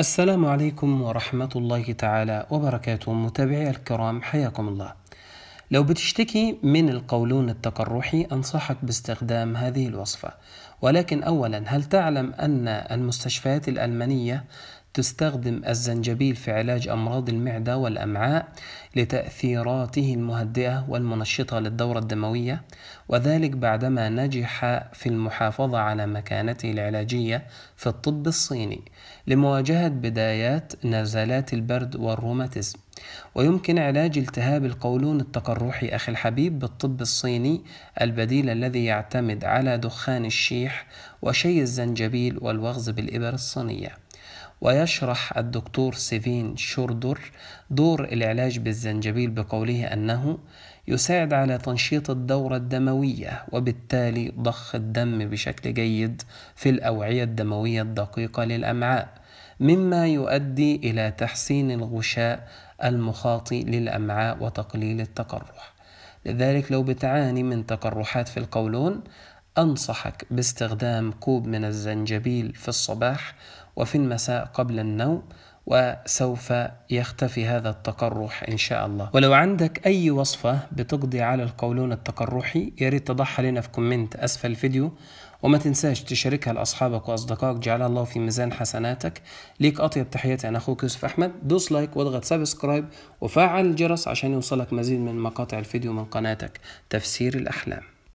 السلام عليكم ورحمة الله تعالى وبركاته متابعي الكرام حياكم الله لو بتشتكي من القولون التقرحي أنصحك باستخدام هذه الوصفة ولكن أولا هل تعلم أن المستشفيات الألمانية تستخدم الزنجبيل في علاج أمراض المعدة والأمعاء لتأثيراته المهدئة والمنشطة للدورة الدموية وذلك بعدما نجح في المحافظة على مكانته العلاجية في الطب الصيني لمواجهة بدايات نزلات البرد والروماتيزم ويمكن علاج التهاب القولون التقرحي أخي الحبيب بالطب الصيني البديل الذي يعتمد على دخان الشيح وشي الزنجبيل والوغز بالإبر الصينية ويشرح الدكتور سيفين شوردر دور العلاج بالزنجبيل بقوله أنه يساعد على تنشيط الدورة الدموية وبالتالي ضخ الدم بشكل جيد في الأوعية الدموية الدقيقة للأمعاء مما يؤدي إلى تحسين الغشاء المخاطي للأمعاء وتقليل التقرح لذلك لو بتعاني من تقرحات في القولون أنصحك باستخدام كوب من الزنجبيل في الصباح وفي المساء قبل النوم وسوف يختفي هذا التقرح إن شاء الله ولو عندك أي وصفة بتقضي على القولون التقرحي ياريت تضعها لنا في كومنت أسفل الفيديو وما تنساش تشاركها لأصحابك وأصدقائك جعلها الله في ميزان حسناتك ليك أطيب تحياتي أنا أخوك يوسف أحمد دوس لايك واضغط سبسكرايب وفعل الجرس عشان يوصلك مزيد من مقاطع الفيديو من قناتك تفسير الأحلام